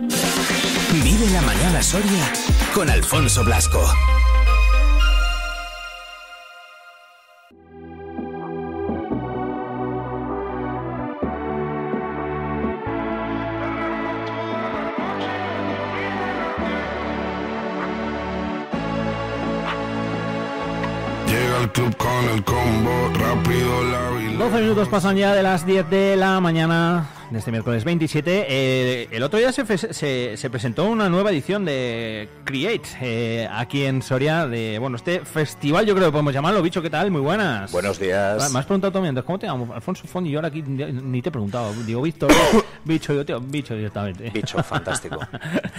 Vive la mañana Soria con Alfonso Blasco. club con el combo, rápido la 12 minutos pasan ya de las 10 de la mañana de este miércoles 27. Eh, el otro día se, presentó una nueva edición de Create eh, aquí en Soria, de bueno, este festival yo creo que podemos llamarlo. Bicho, ¿qué tal? Muy buenas. Buenos días. Me has preguntado también ¿cómo te llamo? Alfonso Fon y yo ahora aquí ni te he preguntado. Digo, Víctor, bicho, yo te bicho directamente. Bicho, fantástico.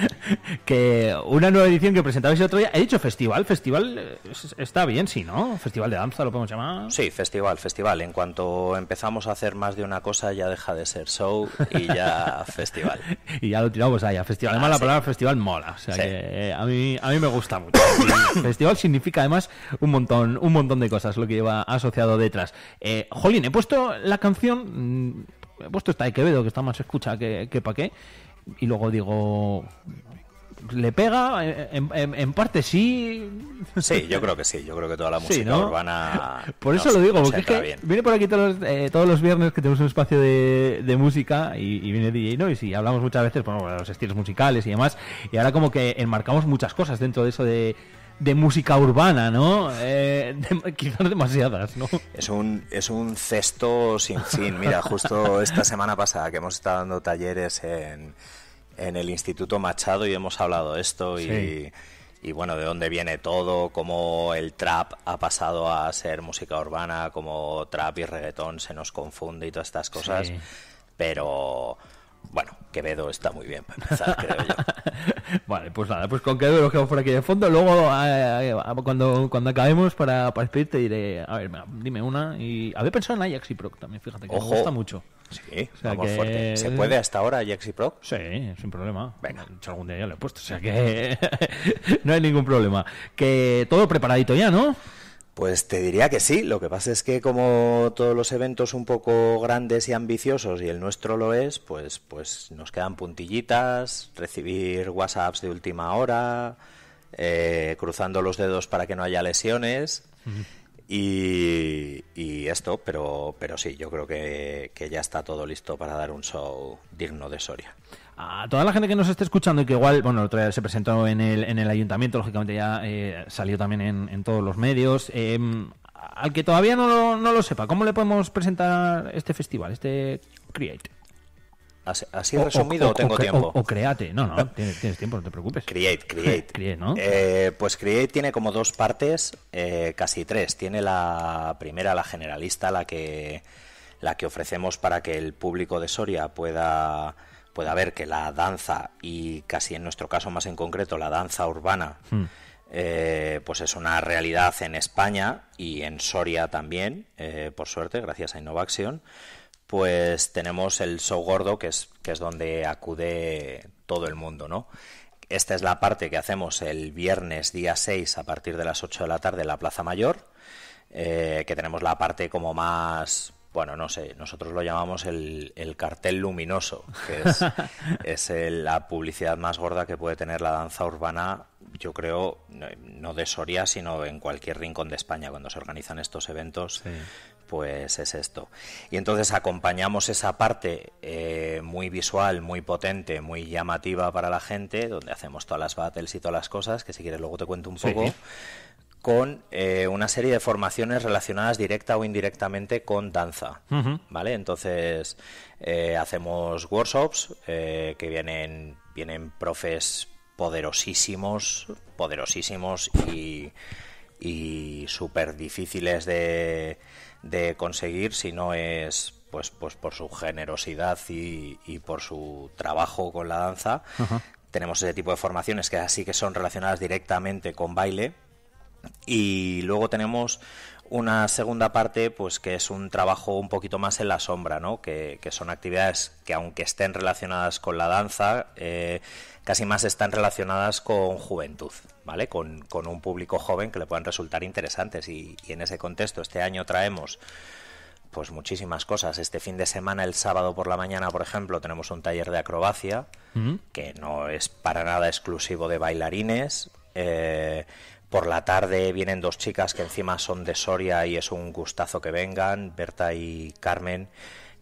que una nueva edición que presentabais el otro día. He dicho festival, festival eh, está bien, sí, ¿no? Festival de danza, lo podemos llamar. Sí, festival, festival. En cuanto empezamos a hacer más de una cosa ya deja de ser show y ya festival. y ya lo tiramos allá festival. Además, la palabra festival mola. O sea eh, a, mí, me gusta mucho. festival significa además un montón, un montón de cosas, lo que lleva asociado detrás. Eh, jolín, he puesto la canción. Mm, he puesto esta de Quevedo, que está más escucha que, que pa' qué. Y luego digo, le pega, en, parte sí. Sí, yo creo que sí, yo creo que toda la música urbana. Por eso lo digo, porque es que viene por aquí todos, eh, todos los viernes que tenemos un espacio de, música y, viene DJ ¿no? y hablamos muchas veces bueno, los estilos musicales y demás. Y ahora como que enmarcamos muchas cosas dentro de eso de, música urbana, ¿no? Eh, quizás demasiadas, ¿no? Es un, es un cesto sin fin. Mira, justo esta semana pasada que hemos estado dando talleres en en el Instituto Machado y hemos hablado de esto y, bueno, de dónde viene todo, cómo el trap ha pasado a ser música urbana, cómo trap y reggaetón se nos confunde y todas estas cosas. Pero bueno, Quevedo está muy bien para empezar, creo yo. Vale, pues nada, pues con Quevedo que quedamos por aquí de fondo. Luego, eh, eh, cuando, cuando acabemos para, para te diré, a ver, dime una. Y había pensado en Ajax y Proc también, fíjate, que me gusta mucho. Sí, o sea que... ¿Se puede hasta ahora Ajax y Proc? Sí, sin problema. Venga. algún día ya lo he puesto, o sea que no hay ningún problema. Que todo preparadito ya, ¿no? Pues te diría que sí, lo que pasa es que como todos los eventos un poco grandes y ambiciosos y el nuestro lo es, pues, pues nos quedan puntillitas, recibir WhatsApps de última hora, eh, cruzando los dedos para que no haya lesiones. Y, esto, pero, pero sí, yo creo que, ya está todo listo para dar un show digno de Soria. A toda la gente que nos esté escuchando y que igual, bueno, el otro día se presentó en el, en el ayuntamiento, lógicamente ya eh, salió también en, todos los medios. Em, al que todavía no no lo sepa, ¿cómo le podemos presentar este festival, este Create? ¿Así, resumido o, tengo tiempo? O, créate no, no, tienes, tiempo, no te preocupes. Create, Create. Eh, pues Create tiene como dos partes, eh, casi tres. Tiene la primera, la generalista, la que, la que ofrecemos para que el público de Soria pueda pueda ver que la danza y casi en nuestro caso más en concreto la danza urbana hmm. eh, pues es una realidad en España y en Soria también por suerte gracias a Innovación pues tenemos el show gordo, que es, que es donde acude todo el mundo, ¿no? Esta es la parte que hacemos el viernes día 6 a partir de las 8 de la tarde en la Plaza Mayor, eh, que tenemos la parte como más, bueno, no sé, nosotros lo llamamos el, cartel luminoso, que es, la publicidad más gorda que puede tener la danza urbana, yo creo, no de Soria, sino en cualquier rincón de España cuando se organizan estos eventos pues es esto. Y entonces acompañamos esa parte eh, muy visual, muy potente, muy llamativa para la gente, donde hacemos todas las battles y todas las cosas, que si quieres luego te cuento un poco, con eh, una serie de formaciones relacionadas directa o indirectamente con danza. ¿Vale? Entonces eh, hacemos workshops que vienen, vienen profes poderosísimos, poderosísimos y súper difíciles de de conseguir si no es pues, pues por su generosidad y, por su trabajo con la danza. Tenemos ese tipo de formaciones que así que son relacionadas directamente con baile. Y luego tenemos una segunda parte, pues que es un trabajo un poquito más en la sombra, ¿no? Que, que son actividades que aunque estén relacionadas con la danza, eh, casi más están relacionadas con juventud, ¿vale? Con, un público joven que le puedan resultar interesantes. Y, en ese contexto, este año traemos pues muchísimas cosas. Este fin de semana, el sábado por la mañana, por ejemplo, tenemos un taller de acrobacia, que no es para nada exclusivo de bailarines. Eh, por la tarde vienen dos chicas que encima son de Soria y es un gustazo que vengan, Berta y Carmen,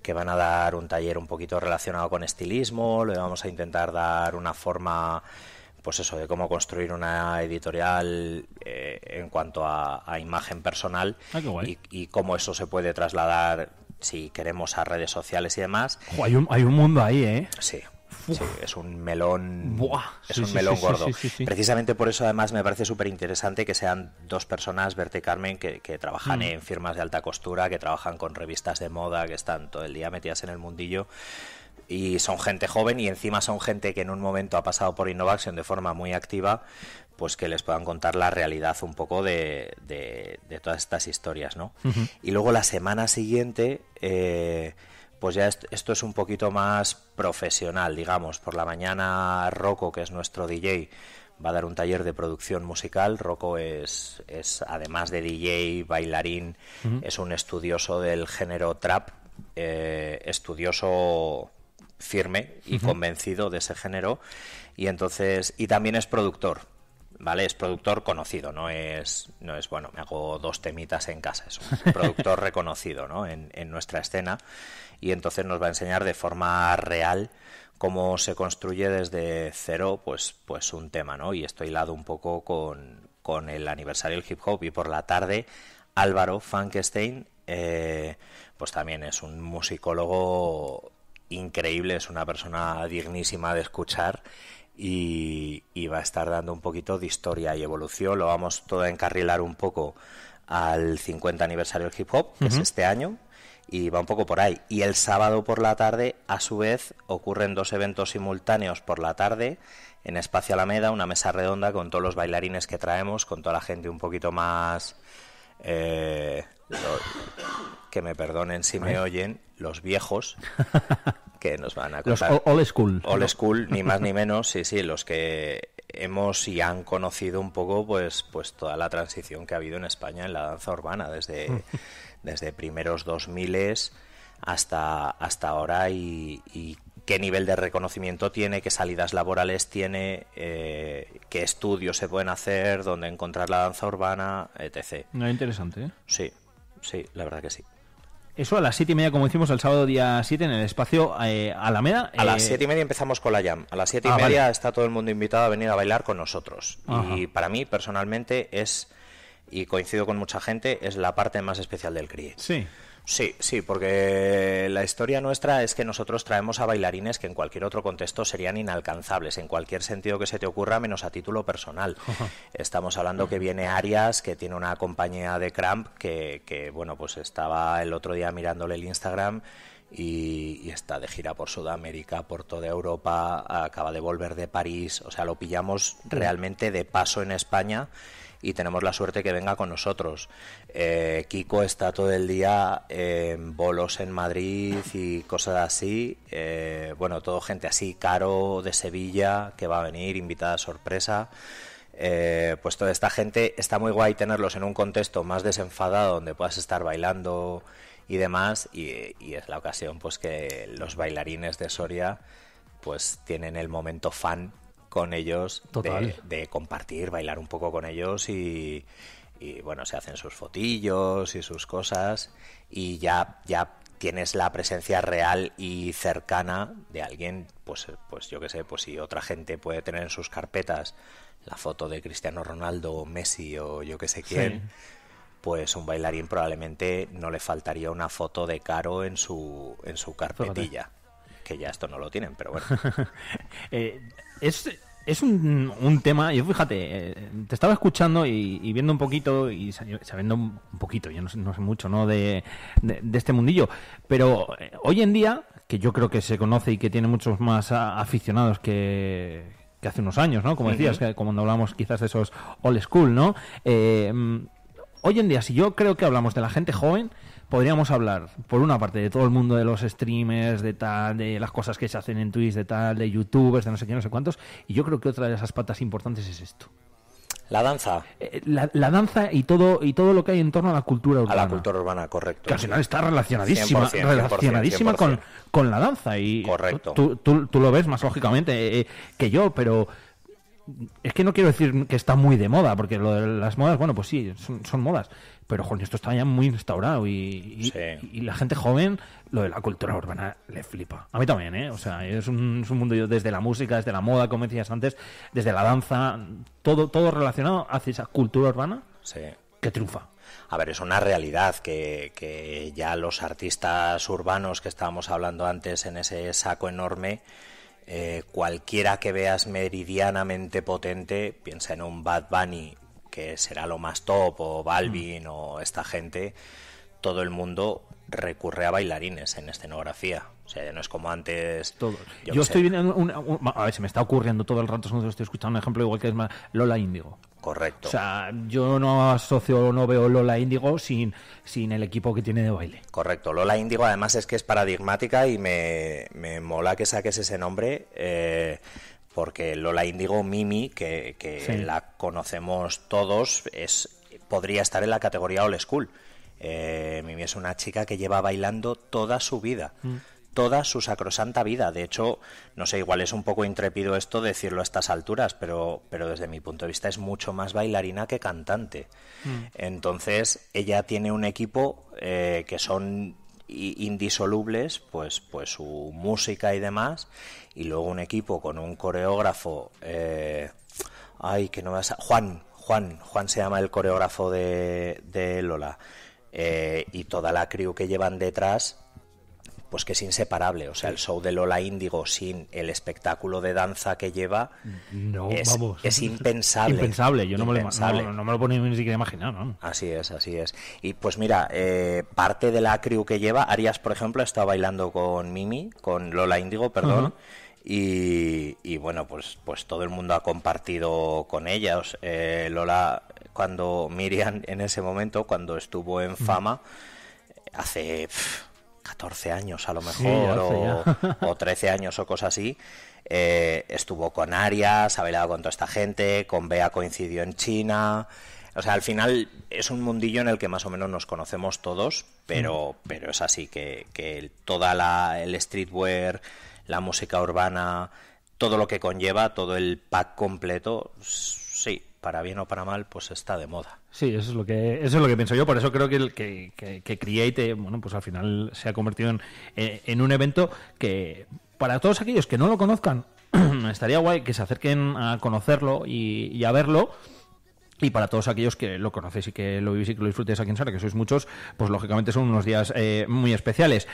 que van a dar un taller un poquito relacionado con estilismo, le vamos a intentar dar una forma pues eso, de cómo construir una editorial eh, en cuanto a, imagen personal ah, y, cómo eso se puede trasladar si queremos a redes sociales y demás. hay, un, hay un mundo ahí, ¿eh? Sí, es un melón. es un melón gordo. Precisamente por eso, además, me parece súper interesante que sean dos personas, verte y Carmen, que, trabajan mm. en firmas de alta costura, que trabajan con revistas de moda, que están todo el día metidas en el mundillo. Y son gente joven y encima son gente que en un momento ha pasado por Innovación de forma muy activa, pues que les puedan contar la realidad un poco de, de, todas estas historias, ¿no? Y luego la semana siguiente. Eh, pues ya esto es un poquito más profesional, digamos. Por la mañana Rocco, que es nuestro DJ, va a dar un taller de producción musical. Rocco es, además de DJ, bailarín, es un estudioso del género trap, eh, estudioso firme y convencido de ese género. Y entonces, y también es productor. ¿vale? Es productor conocido, no es, no es bueno, me hago dos temitas en casa, es un productor reconocido, ¿no? En, nuestra escena y entonces nos va a enseñar de forma real cómo se construye desde cero, pues, pues un tema, ¿no? Y estoy lado un poco con, con el aniversario del hip hop y por la tarde Álvaro Frankenstein, eh, pues también es un musicólogo increíble, es una persona dignísima de escuchar y, va a estar dando un poquito de historia y evolución. Lo vamos todo a encarrilar un poco al 50 aniversario del hip hop, que es este año, y va un poco por ahí. Y el sábado por la tarde, a su vez, ocurren dos eventos simultáneos por la tarde en Espacio Alameda, una mesa redonda con todos los bailarines que traemos, con toda la gente un poquito más... Eh, que me perdonen si me oyen, los viejos, nos van a contar. Los old school. Old school, ni más ni menos, sí, sí, los que hemos y han conocido un poco pues, pues toda la transición que ha habido en España en la danza urbana, desde, mm. desde primeros 2000 hasta, hasta ahora y, qué nivel de reconocimiento tiene, qué salidas laborales tiene, eh, qué estudios se pueden hacer, dónde encontrar la danza urbana, etc. No, ah, interesante, ¿eh? Sí, sí, la verdad que sí. Eso a las siete y media, como hicimos el sábado día 7 en el espacio eh, Alameda. A las eh, siete y media empezamos con la jam. A las 7 y ah, media está todo el mundo invitado a venir a bailar con nosotros. Y para mí, personalmente, es, y coincido con mucha gente, es la parte más especial del CRIE. Sí. Sí, sí, porque la historia nuestra es que nosotros traemos a bailarines que en cualquier otro contexto serían inalcanzables, en cualquier sentido que se te ocurra, menos a título personal. Estamos hablando que viene Arias, que tiene una compañía de Cramp, que, bueno, pues estaba el otro día mirándole el Instagram y, y, está de gira por Sudamérica, por toda Europa, acaba de volver de París, o sea, lo pillamos mm. realmente de paso en España y tenemos la suerte que venga con nosotros. Eh, Kiko está todo el día en bolos en Madrid y cosas así. Eh, bueno, todo gente así, Caro de Sevilla, que va a venir, invitada sorpresa. Eh, pues toda esta gente está muy guay tenerlos en un contexto más desenfadado donde puedas estar bailando y demás y, y, es la ocasión pues que los bailarines de Soria pues tienen el momento fan con ellos, de, compartir, bailar un poco con ellos y, bueno, se hacen sus fotillos y sus cosas y ya, ya tienes la presencia real y cercana de alguien, pues, pues yo qué sé, pues si otra gente puede tener en sus carpetas la foto de Cristiano Ronaldo o Messi o yo qué sé quién. pues un bailarín probablemente no le faltaría una foto de Caro en su, en su carpetilla. Que ya esto no lo tienen, pero bueno. Eh, es, es un, un, tema, yo fíjate, eh, te estaba escuchando y, y, viendo un poquito y sabiendo un poquito, yo no sé, mucho, ¿no? De, este mundillo, pero eh, hoy en día, que yo creo que se conoce y que tiene muchos más aficionados que, hace unos años, ¿no? Como decías, que, como cuando hablamos quizás de esos old school, ¿no? Eh, mm, Hoy en día, si yo creo que hablamos de la gente joven, podríamos hablar, por una parte, de todo el mundo de los streamers, de tal, de las cosas que se hacen en Twitch, de tal, de youtubers, de no sé qué, no sé cuántos. Y yo creo que otra de esas patas importantes es esto. La danza. Eh, la, danza y todo, y todo lo que hay en torno a la cultura urbana. A la cultura urbana, correcto. Que al final está relacionadísima, con, con, la danza. Y correcto. Tú, lo ves más lógicamente eh, eh, que yo, pero es que no quiero decir que está muy de moda, porque lo de las modas, bueno, pues sí, son, modas. Pero, joder, esto está ya muy instaurado y, la gente joven, lo de la cultura urbana, le flipa. A mí también, ¿eh? O sea, es un, mundo yo, desde la música, desde la moda, como decías antes, desde la danza, todo, todo relacionado hacia esa cultura urbana que triunfa. A ver, es una realidad que ya los artistas urbanos que estábamos hablando antes en ese saco enorme, eh, cualquiera que veas meridianamente potente, piensa en un Bad Bunny, que será lo más top, o Balvin, mm. o esta gente, todo el mundo recurre a bailarines en escenografía. O sea, no es como antes. Todo. Yo, estoy viendo. a ver, se me está ocurriendo todo el rato, estoy escuchando un ejemplo igual que es Lola Índigo. Correcto. O sea, yo no asocio no veo Lola Índigo sin, sin el equipo que tiene de baile. Correcto. Lola Índigo, además, es que es paradigmática y me, mola que saques ese nombre. Eh, porque Lola Índigo Mimi, que, que la conocemos todos, es, podría estar en la categoría old school. Eh, Mimi es una chica que lleva bailando toda su vida. Mm toda su sacrosanta vida. De hecho, no sé, igual es un poco intrépido esto decirlo a estas alturas, pero, pero desde mi punto de vista es mucho más bailarina que cantante. Mm. Entonces, ella tiene un equipo eh, que son indisolubles, pues, pues su música y demás, y luego un equipo con un coreógrafo, eh, ay, que no vas a... Juan, Juan, Juan se llama el coreógrafo de, de Lola. Eh, y toda la crew que llevan detrás pues que es inseparable. O sea, el show de Lola Índigo sin el espectáculo de danza que lleva es, impensable. impensable, yo no, Me lo, no, ni siquiera imaginado. ¿no? Así es, así es. Y pues mira, eh, parte de la crew que lleva, Arias, por ejemplo, estado bailando con Mimi, con Lola Índigo, perdón. Y, bueno, pues, pues todo el mundo ha compartido con ellas. Eh, Lola, cuando Miriam en ese momento, cuando estuvo en fama, hace 14 años a lo mejor, o, 13 años o cosas así, eh, estuvo con Arias, ha bailado con toda esta gente, con Bea coincidió en China. O sea, al final es un mundillo en el que más o menos nos conocemos todos, pero, mm. pero es así, que, que toda la, el streetwear, la música urbana, todo lo que conlleva, todo el pack completo, sí, para bien o para mal, pues está de moda. Sí, eso es lo que, eso es lo que pienso yo. Por eso creo que, el, que, Create, bueno, pues al final se ha convertido en, eh, en un evento que para todos aquellos que no lo conozcan, estaría guay que se acerquen a conocerlo y, a verlo. Y para todos aquellos que lo conocéis y que lo vivís y que lo disfrutéis aquí en Sara, que sois muchos, pues lógicamente son unos días eh, muy especiales.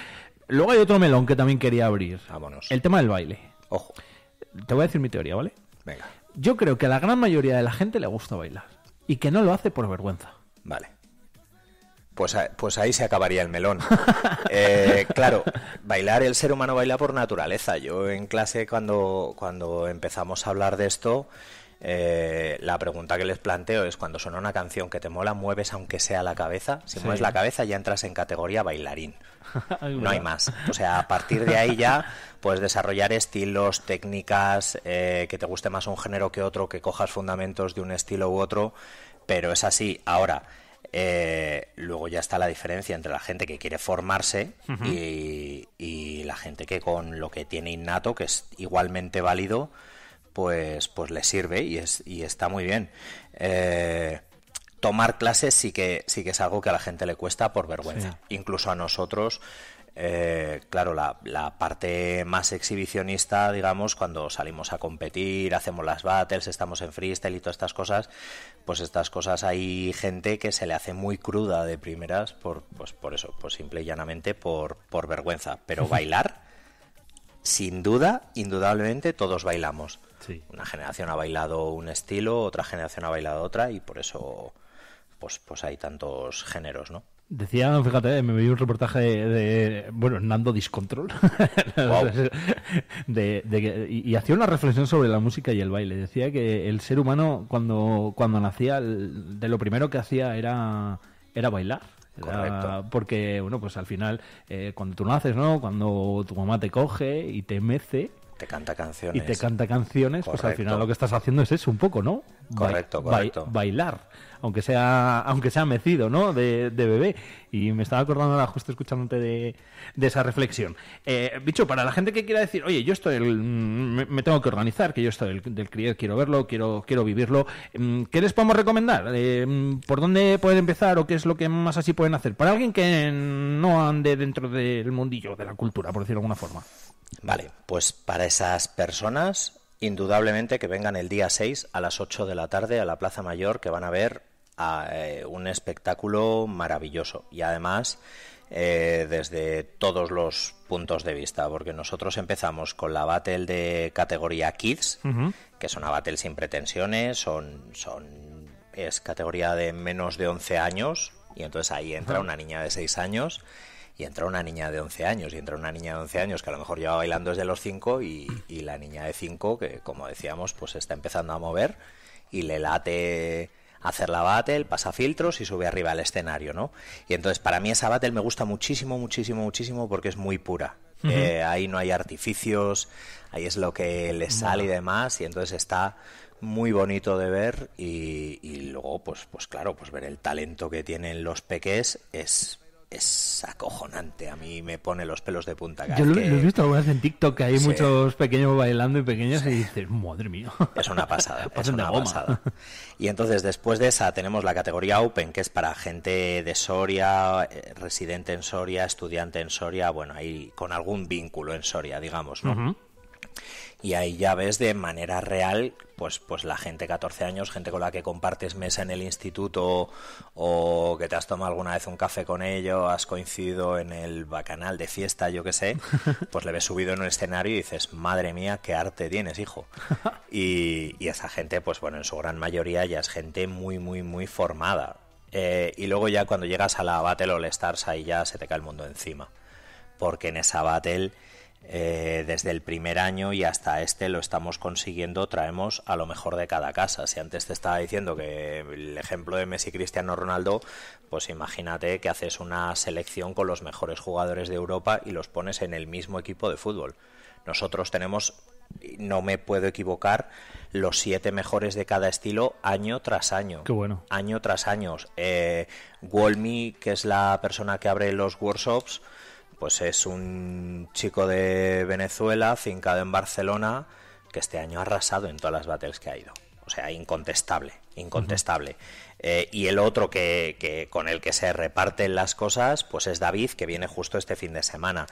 Luego hay otro melón que también quería abrir. Vámonos. El tema del baile. Ojo. Te voy a decir mi teoría, ¿vale? Venga. Yo creo que a la gran mayoría de la gente le gusta bailar y que no lo hace por vergüenza. Vale. Pues, pues ahí se acabaría el melón. Eh, claro, bailar, el ser humano baila por naturaleza. Yo en clase cuando, cuando empezamos a hablar de esto, eh, la pregunta que les planteo es cuando suena una canción que te mola, mueves aunque sea la cabeza. Si mueves la cabeza ya entras en categoría bailarín. no hay más. O sea, a partir de ahí ya puedes desarrollar estilos, técnicas, eh, que te guste más un género que otro, que cojas fundamentos de un estilo u otro, pero es así. Ahora, eh, luego ya está la diferencia entre la gente que quiere formarse y, la gente que con lo que tiene innato, que es igualmente válido, pues, pues le sirve y, es, y está muy bien. Eh, tomar clases sí que, sí que es algo que a la gente le cuesta por vergüenza. Incluso a nosotros, eh, claro, la, parte más exhibicionista, digamos, cuando salimos a competir, hacemos las battles, estamos en freestyle y todas estas cosas, pues estas cosas hay gente que se le hace muy cruda de primeras por, pues por eso, pues simple y llanamente por, por vergüenza. Pero bailar, sin duda, indudablemente, todos bailamos. Una generación ha bailado un estilo, otra generación ha bailado otra y por eso pues, pues hay tantos géneros, ¿no? Decía, fíjate, eh, me vi un reportaje de, bueno, Nando Discontrol, de, de, y, hacía una reflexión sobre la música y el baile. Decía que el ser humano cuando, cuando nacía, de lo primero que hacía era, era bailar. Porque, bueno, pues al final, eh, cuando tú naces, ¿no? Cuando tu mamá te coge y te mece. Te canta canciones. Y te canta canciones, pues al final lo que estás haciendo es eso un poco, ¿no? correcto, correcto. bailar, aunque sea, aunque sea mecido, ¿no? De, bebé. Y me estaba acordando ahora justo escuchándote de, esa reflexión. Eh, bicho, para la gente que quiera decir, oye, yo estoy, el, mm, me, tengo que organizar, que yo estoy del, del quiero verlo, quiero, quiero vivirlo, mm, ¿qué les podemos recomendar? Eh, mm, ¿Por dónde pueden empezar o qué es lo que más así pueden hacer? Para alguien que no ande dentro del mundillo de la cultura, por decirlo de alguna forma. Vale, pues para esas personas indudablemente que vengan el día 6 a las 8 de la tarde a la Plaza Mayor, que van a ver a, eh, un espectáculo maravilloso. Y además, eh, desde todos los puntos de vista, porque nosotros empezamos con la battle de categoría Kids, que es una battle sin pretensiones, son, son, es categoría de menos de 11 años, y entonces ahí entra una niña de 6 años y entra una niña de 11 años, y entra una niña de 11 años que a lo mejor lleva bailando desde los 5 y, la niña de 5 que, como decíamos, pues está empezando a mover y le late hacer la battle, pasa filtros y sube arriba al escenario, ¿no? Y entonces para mí esa battle me gusta muchísimo, muchísimo, muchísimo porque es muy pura. Eh, ahí no hay artificios, ahí es lo que le sale y demás, y entonces está muy bonito de ver y, y, luego, pues, pues claro, pues ver el talento que tienen los peques es es acojonante. A mí me pone los pelos de punta. Yo lo, que... he visto algunas en TikTok, que hay muchos pequeños bailando y pequeños y dices, madre mía. Es una pasada, es una pasada. Y entonces después de esa tenemos la categoría Open, que es para gente de Soria, eh, residente en Soria, estudiante en Soria, bueno, ahí con algún vínculo en Soria, digamos, ¿no? y ahí ya ves de manera real pues, pues la gente 14 años, gente con la que compartes mesa en el instituto o que te has tomado alguna vez un café con ellos, has coincidido en el bacanal de fiesta, yo qué sé, pues le ves subido en un escenario y dices, madre mía, qué arte tienes, hijo. Y, esa gente, pues bueno, en su gran mayoría ya es gente muy, muy, muy formada. Eh, y luego ya cuando llegas a la Battle All Stars ahí ya se te cae el mundo encima. Porque en esa Battle eh, desde el primer año y hasta este lo estamos consiguiendo, traemos a lo mejor de cada casa. Si antes te estaba diciendo que el ejemplo de Messi Cristiano Ronaldo, pues imagínate que haces una selección con los mejores jugadores de Europa y los pones en el mismo equipo de fútbol. Nosotros tenemos, no me puedo equivocar, los siete mejores de cada estilo año tras año. Qué bueno. Año tras año. Eh, que es la persona que abre los workshops, pues es un chico de Venezuela, fincado en Barcelona, que este año ha arrasado en todas las battles que ha ido. O sea, incontestable, incontestable. Eh, y el otro que, con el que se reparten las cosas, pues es David, que viene justo este fin de semana.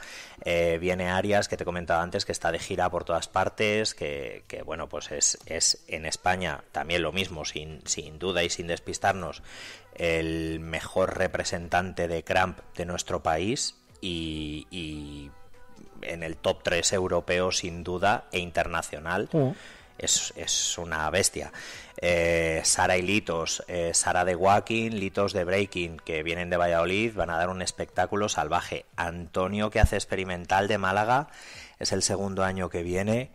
Eh, viene Arias, que te he comentado antes, que está de gira por todas partes, que, bueno, pues es, en España también lo mismo, sin, sin duda y sin despistarnos, el mejor representante de Cramp de nuestro país y, en el top 3 europeo sin duda e internacional. Es, una bestia. Eh, Sara y Litos, eh, Sara de Walking, Litos de Breaking, que vienen de Valladolid, van a dar un espectáculo salvaje. Antonio, que hace experimental de Málaga, es el segundo año que viene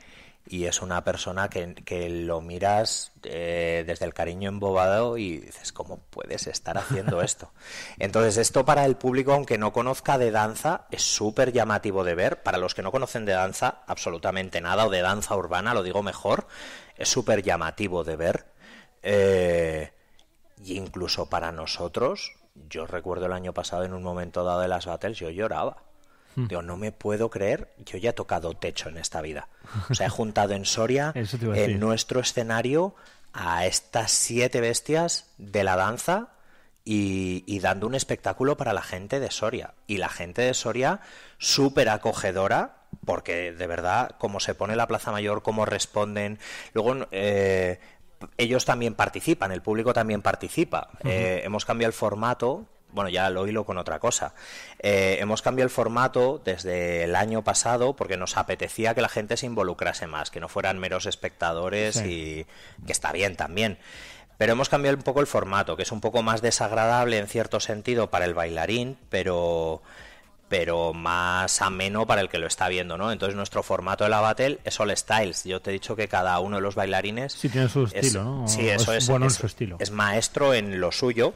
y es una persona que, lo miras eh, desde el cariño embobado y dices, ¿cómo puedes estar haciendo esto? Entonces, esto para el público, aunque no conozca de danza, es súper llamativo de ver. Para los que no conocen de danza absolutamente nada, o de danza urbana, lo digo mejor, es súper llamativo de ver. y eh, incluso para nosotros, yo recuerdo el año pasado en un momento dado de las battles, yo lloraba Mm. no me puedo creer, yo ya he tocado techo en esta vida. O sea, he juntado en Soria, en nuestro escenario, a estas siete bestias de la danza y, dando un espectáculo para la gente de Soria. Y la gente de Soria, súper acogedora, porque de verdad, cómo se pone la Plaza Mayor, cómo responden. Luego, eh, ellos también participan, el público también participa. Eh, hemos cambiado el formato bueno, ya lo hilo con otra cosa. Eh, hemos cambiado el formato desde el año pasado porque nos apetecía que la gente se involucrase más, que no fueran meros espectadores y que está bien también. Pero hemos cambiado un poco el formato, que es un poco más desagradable en cierto sentido para el bailarín, pero pero más ameno para el que lo está viendo, ¿no? Entonces nuestro formato de la battle es all styles. Yo te he dicho que cada uno de los bailarines sí tiene su estilo, ¿no? Sí, eso es, bueno en su estilo. Es maestro en lo suyo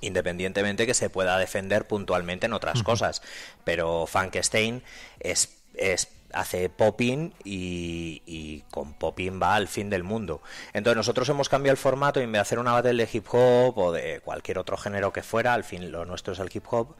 independientemente que se pueda defender puntualmente en otras cosas. Pero Frankenstein es, es hace popping y, con popping va al fin del mundo. Entonces nosotros hemos cambiado el formato y en vez de hacer una battle de hip hop o de cualquier otro género que fuera, al fin lo nuestro es el hip hop,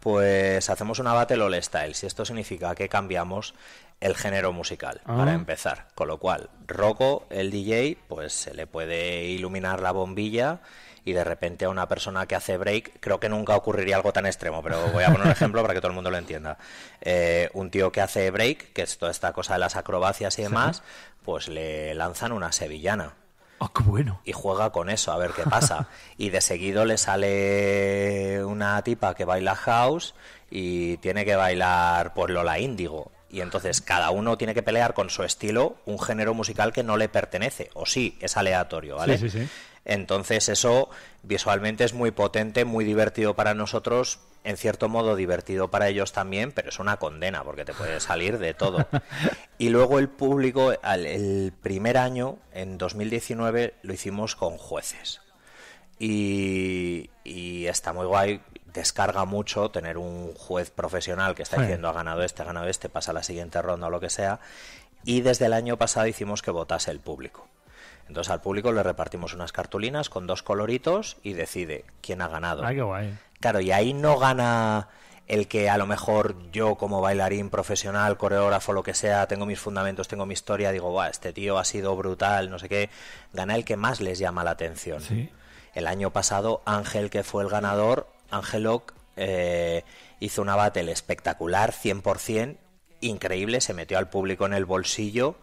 pues hacemos una battle all styles y esto significa que cambiamos el género musical ah. para empezar. Con lo cual, Rocco, el DJ, pues se le puede iluminar la bombilla y de repente a una persona que hace break, creo que nunca ocurriría algo tan extremo, pero voy a poner un ejemplo para que todo el mundo lo entienda. Eh, un tío que hace break, que es toda esta cosa de las acrobacias y demás, pues le lanzan una sevillana. ¡Ah, qué bueno. Y juega con eso, a ver qué pasa. y de seguido le sale una tipa que baila house y tiene que bailar por Lola Índigo. Y entonces cada uno tiene que pelear con su estilo un género musical que no le pertenece. O sí, es aleatorio, ¿vale? Sí, sí, sí. Entonces eso visualmente es muy potente, muy divertido para nosotros, en cierto modo divertido para ellos también, pero es una condena porque te puede salir de todo. y luego el público, el primer año, en 2019, lo hicimos con jueces. Y, está muy guay, descarga mucho tener un juez profesional que está diciendo ha ganado este, ha ganado este, pasa la siguiente ronda o lo que sea. Y desde el año pasado hicimos que votase el público. Entonces al público le repartimos unas cartulinas con dos coloritos y decide quién ha ganado. Ah, guay. Claro, y ahí no gana el que a lo mejor yo como bailarín profesional, coreógrafo, lo que sea, tengo mis fundamentos, tengo mi historia, digo, este tío ha sido brutal, no sé qué, gana el que más les llama la atención. El año pasado Ángel, que fue el ganador, Ángel eh, hizo una battle espectacular, 100%, increíble, se metió al público en el bolsillo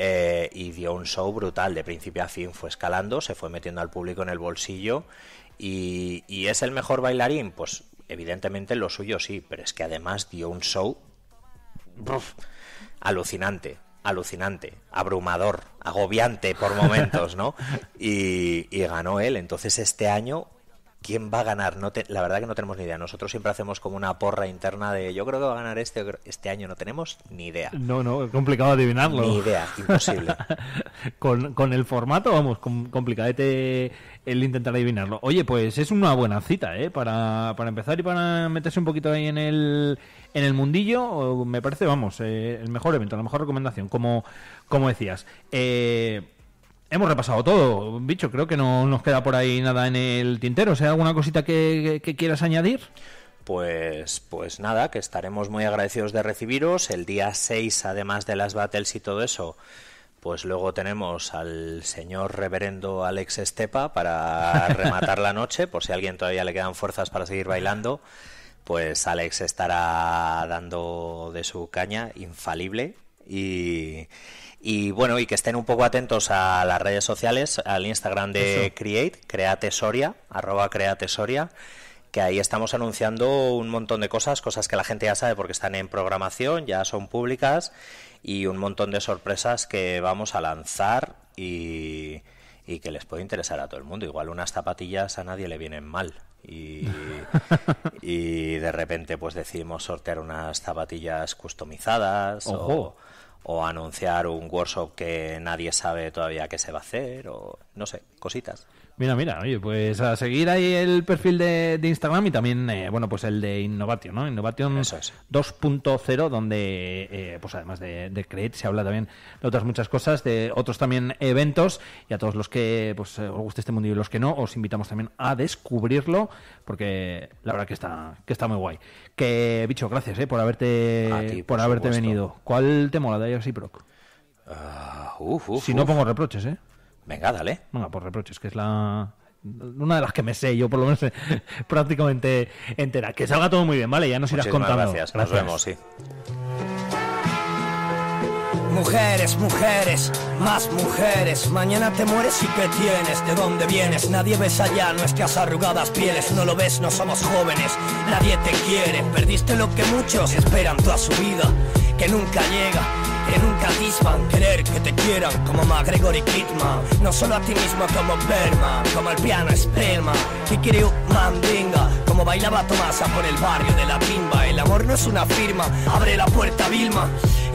eh, y dio un show brutal, de principio a fin fue escalando, se fue metiendo al público en el bolsillo y, es el mejor bailarín, pues evidentemente lo suyo sí, pero es que además dio un show alucinante, alucinante, abrumador, agobiante por momentos, ¿no? y ganó él, entonces este año quién va a ganar. la verdad que no tenemos ni idea. Nosotros siempre hacemos como una porra interna de yo creo que va a ganar este este año. No tenemos ni idea. No, no, es complicado adivinarlo. Ni idea, imposible. con, el formato, vamos, complicadete el intentar adivinarlo. Oye, pues es una buena cita, ¿eh? Para, empezar y para meterse un poquito ahí en el, en el mundillo, me parece, vamos, eh, el mejor evento, la mejor recomendación, como, como decías. Eh hemos repasado todo, bicho. Creo que no nos queda por ahí nada en el tintero. hay alguna cosita que, quieras añadir? Pues, pues nada, que estaremos muy agradecidos de recibiros. El día 6, además de las battles y todo eso, pues luego tenemos al señor reverendo Alex Estepa para rematar la noche, por si a alguien todavía le quedan fuerzas para seguir bailando. Pues Alex estará dando de su caña infalible y, y bueno, y que estén un poco atentos a las redes sociales, al Instagram de Create, createsoria, arroba createsoria, que ahí estamos anunciando un montón de cosas, cosas que la gente ya sabe porque están en programación, ya son públicas, y un montón de sorpresas que vamos a lanzar y, que les puede interesar a todo el mundo. Igual unas zapatillas a nadie le vienen mal. Y, de repente pues decidimos sortear unas zapatillas customizadas o anunciar un workshop que nadie sabe todavía que se va a hacer, o no sé, cositas. Mira, mira, oye, pues a seguir ahí el perfil de, Instagram y también, eh, bueno, pues el de Innovation, ¿no? Innovation 2.0, donde, eh, pues además de, Create, se habla también de otras muchas cosas, de otros también eventos, y a todos los que pues, eh, os guste este mundo y los que no, os invitamos también a descubrirlo, porque la verdad que está, que está muy guay. Que, bicho, gracias, ¿eh? Por haberte, por, haberte venido. ¿Cuál te mola de Proc? Uh, ah, uf, si no pongo reproches, ¿eh? Venga, dale. Venga, por reproches, que es la, una de las que me sé, yo por lo menos prácticamente entera. Que salga todo muy bien, ¿vale? Ya nos irás contando. Gracias. gracias, nos vemos, sí. Mujeres, mujeres, más mujeres, mañana te mueres y qué tienes, de dónde vienes, nadie ves allá nuestras arrugadas pieles, no lo ves, no somos jóvenes, nadie te quiere, perdiste lo que muchos esperan toda su vida, que nunca llega, que nunca dispan, Querer que te quieran como McGregor y Kidman No solo a ti mismo como Berman Como el piano pelma Que quiere mantenga, Como bailaba Tomasa por el barrio de la pimba. El amor no es una firma Abre la puerta Vilma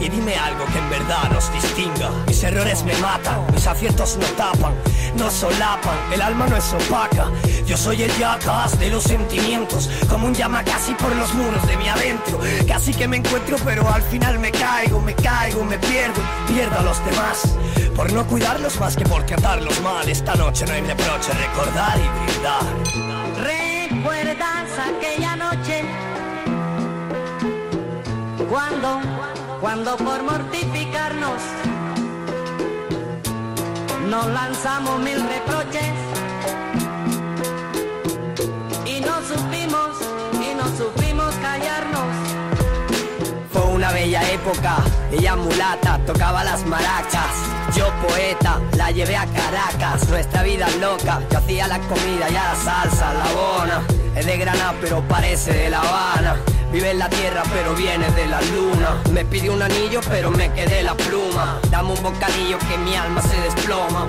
y dime algo que en verdad nos distinga. Mis errores me matan, mis aciertos no tapan, no solapan, el alma no es opaca. Yo soy el yacas de los sentimientos, como un llama casi por los muros de mi adentro. Casi que me encuentro, pero al final me caigo, me caigo, me pierdo, pierdo a los demás. Por no cuidarlos más que por tratarlos mal, esta noche no hay reproche, recordar y brindar. ¿Recuerdas aquella noche? Cuando cuando por mortificarnos nos lanzamos mil reproches y nos supimos, y nos supimos callarnos Fue una bella época, ella mulata, tocaba las marachas Yo poeta, la llevé a Caracas, nuestra vida loca, yo hacía la comida y a la salsa, la bona, es de Granada pero parece de La Habana. Vive en la tierra pero viene de la luna Me pidió un anillo pero me quedé la pluma Dame un bocadillo que mi alma se desploma